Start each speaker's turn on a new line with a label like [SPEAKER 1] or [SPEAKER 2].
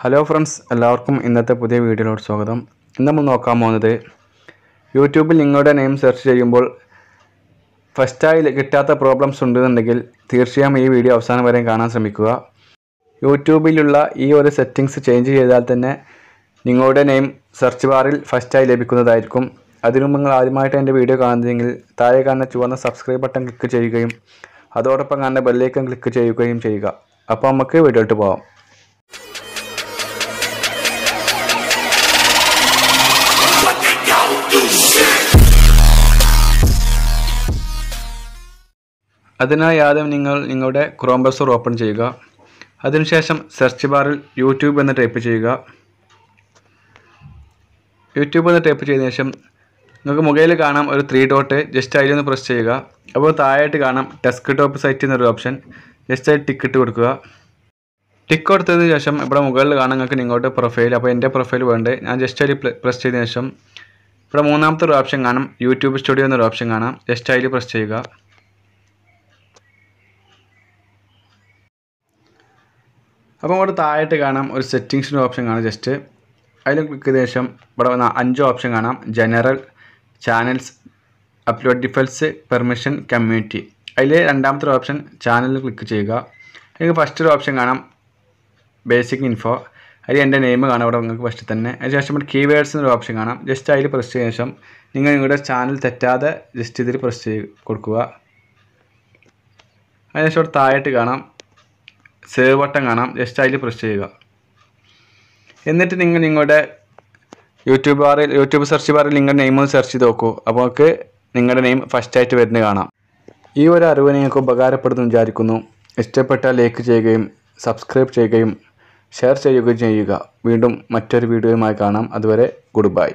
[SPEAKER 1] hello friends എല്ലാവർക്കും ഇന്നത്തെ പുതിയ വീഡിയോയിലോട് സ്വാഗതം ഇന്ന് നമ്മൾ നോക്കാൻ പോകുന്നത് യൂട്യൂബിൽ നിങ്ങളുടെ നെയിം സെർച്ച് ചെയ്യുമ്പോൾ ഫസ്റ്റായി കിട്ടാത്ത പ്രോബ്ലംസ് ഉണ്ടെന്നുണ്ടെങ്കിൽ തീർച്ചയായും ഈ വീഡിയോ അവസാനം വരെ കാണാൻ ശ്രമിക്കുക യൂട്യൂബിലുള്ള ഈ ഒരു സെറ്റിങ്സ് ചേഞ്ച് ചെയ്താൽ തന്നെ നിങ്ങളുടെ നെയിം സെർച്ച് ബാറിൽ ഫസ്റ്റായി ലഭിക്കുന്നതായിരിക്കും അതിനു നിങ്ങൾ ആദ്യമായിട്ട് എൻ്റെ വീഡിയോ കാണുന്നതെങ്കിൽ താഴെ കാണുന്ന ചുവന്ന സബ്സ്ക്രൈബ് ബട്ടൺ ക്ലിക്ക് ചെയ്യുകയും അതോടൊപ്പം കാണുന്ന ബെല്ലേക്കൻ ക്ലിക്ക് ചെയ്യുകയും ചെയ്യുക അപ്പോൾ നമുക്ക് വീഡിയോട്ട് പോകാം അതിനായി ആദ്യം നിങ്ങൾ നിങ്ങളുടെ ക്രോംബസർ ഓപ്പൺ ചെയ്യുക അതിനുശേഷം സെർച്ച് ബാറിൽ യൂട്യൂബ് എന്ന് ടൈപ്പ് ചെയ്യുക യൂട്യൂബ് എന്ന് ടൈപ്പ് ചെയ്തതിനു ശേഷം നിങ്ങൾക്ക് മുകളിൽ കാണാം ഒരു ത്രീ ഡോട്ട് ജസ്റ്റ് അതിലൊന്ന് പ്രസ് ചെയ്യുക അപ്പോൾ താഴെയായിട്ട് കാണാം ഡെസ്ക് ടോപ്പ് സൈറ്റ് എന്നൊരു ഓപ്ഷൻ ജസ്റ്റ് അതിൽ ടിക്കറ്റ് കൊടുക്കുക ടിക്ക് കൊടുത്തതിന് ശേഷം ഇവിടെ മുകളിൽ കാണാം നിങ്ങൾക്ക് നിങ്ങളുടെ പ്രൊഫൈൽ അപ്പോൾ എൻ്റെ പ്രൊഫൈൽ വേണ്ടേ ഞാൻ ജസ്റ്റ് അതിൽ പ്രസ് ചെയ്തതിനു ശേഷം ഇവിടെ മൂന്നാമത്തെ ഒരു ഓപ്ഷൻ കാണാം യൂട്യൂബ് സ്റ്റുഡിയോ എന്നൊരു ഓപ്ഷൻ കാണാം ജസ്റ്റ് അതിൽ പ്രസ് ചെയ്യുക അപ്പോൾ അവിടെ താഴായിട്ട് കാണാം ഒരു സെറ്റിങ്സിൻ്റെ ഓപ്ഷൻ കാണാം ജസ്റ്റ് അതിൽ ക്ലിക്ക് ചെയ്ത ശേഷം ഇവിടെ വന്ന അഞ്ച് ഓപ്ഷൻ കാണാം general channels upload defaults permission community അതിൽ രണ്ടാമത്തെ ഓപ്ഷൻ ചാനലിൽ ക്ലിക്ക് ചെയ്യുക നിങ്ങൾക്ക് ഫസ്റ്റ് ഒരു ഓപ്ഷൻ കാണാം ബേസിക് ഇൻഫോ അതിൽ എൻ്റെ നെയിം കാണാം അവിടെ നിങ്ങൾക്ക് ഫസ്റ്റ് തന്നെ അതിനുശേഷം ഇവിടെ കീവേഡ്സ് എന്നൊരു ഓപ്ഷൻ കാണാം ജസ്റ്റ് അതിൽ പ്രസ് ചെയ്ത ശേഷം നിങ്ങൾ നിങ്ങളുടെ ചാനൽ തെറ്റാതെ ജസ്റ്റ് ഇതിൽ പ്രസ് ചെയ്ത് കൊടുക്കുക അതിനുശേഷം ഇവിടെ താഴായിട്ട് കാണാം സേവ് ബട്ടൺ കാണാം ജസ്റ്റ് അതിൽ പ്രസ് ചെയ്യുക എന്നിട്ട് നിങ്ങൾ നിങ്ങളുടെ യൂട്യൂബ് ബാറിൽ യൂട്യൂബ് സെർച്ച് ബാറിൽ നിങ്ങളുടെ നെയിം ഒന്ന് സെർച്ച് ചെയ്ത് നോക്കൂ അപ്പോൾ നമുക്ക് നിങ്ങളുടെ നെയിം ഫസ്റ്റായിട്ട് വരുന്നത് കാണാം ഈ ഒരു അറിവ് നിങ്ങൾക്ക് ഉപകാരപ്പെടുന്നു വിചാരിക്കുന്നു ഇഷ്ടപ്പെട്ടാൽ ലൈക്ക് ചെയ്യുകയും സബ്സ്ക്രൈബ് ചെയ്യുകയും ഷെയർ ചെയ്യുകയും ചെയ്യുക വീണ്ടും മറ്റൊരു വീഡിയോയുമായി കാണാം അതുവരെ ഗുഡ് ബൈ